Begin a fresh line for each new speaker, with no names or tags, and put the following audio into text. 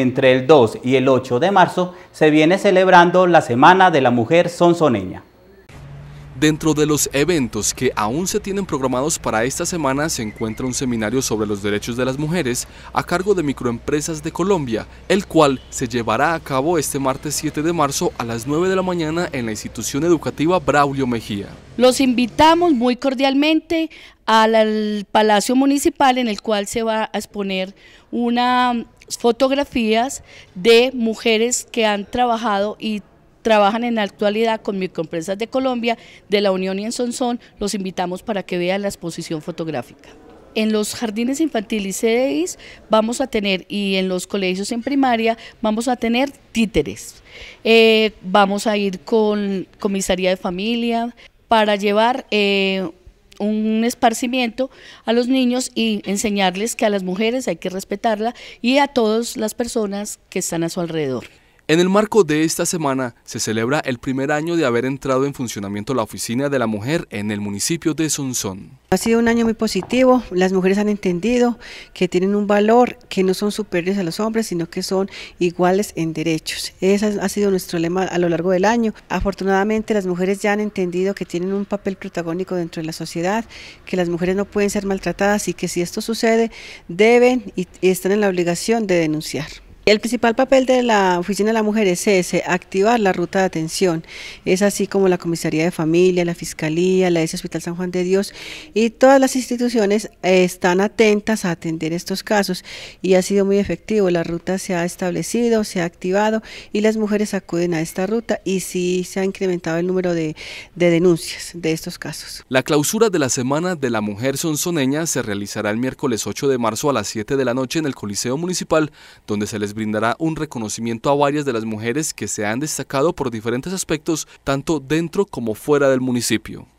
entre el 2 y el 8 de marzo se viene celebrando la Semana de la Mujer Sonsoneña. Dentro de los eventos que aún se tienen programados para esta semana se encuentra un seminario sobre los derechos de las mujeres a cargo de microempresas de Colombia, el cual se llevará a cabo este martes 7 de marzo a las 9 de la mañana en la institución educativa Braulio Mejía.
Los invitamos muy cordialmente al Palacio Municipal en el cual se va a exponer unas fotografías de mujeres que han trabajado y trabajan en la actualidad con microempresas de Colombia, de la Unión y en Sonsón, los invitamos para que vean la exposición fotográfica. En los jardines infantiles CDIs vamos a tener, y en los colegios en primaria, vamos a tener títeres. Eh, vamos a ir con comisaría de familia para llevar eh, un esparcimiento a los niños y enseñarles que a las mujeres hay que respetarla y a todas las personas que están a su alrededor.
En el marco de esta semana se celebra el primer año de haber entrado en funcionamiento la Oficina de la Mujer en el municipio de Sunzón.
Ha sido un año muy positivo, las mujeres han entendido que tienen un valor, que no son superiores a los hombres, sino que son iguales en derechos. Ese ha sido nuestro lema a lo largo del año. Afortunadamente las mujeres ya han entendido que tienen un papel protagónico dentro de la sociedad, que las mujeres no pueden ser maltratadas y que si esto sucede deben y están en la obligación de denunciar. El principal papel de la Oficina de la Mujer es activar la ruta de atención. Es así como la Comisaría de Familia, la Fiscalía, la S Hospital San Juan de Dios y todas las instituciones eh, están atentas a atender estos casos y ha sido muy efectivo. La ruta se ha establecido, se ha activado y las mujeres acuden a esta ruta y sí se ha incrementado el número de, de denuncias de estos casos.
La clausura de la Semana de la Mujer Sonsoneña se realizará el miércoles 8 de marzo a las 7 de la noche en el Coliseo Municipal, donde se les brindará un reconocimiento a varias de las mujeres que se han destacado por diferentes aspectos tanto dentro como fuera del municipio.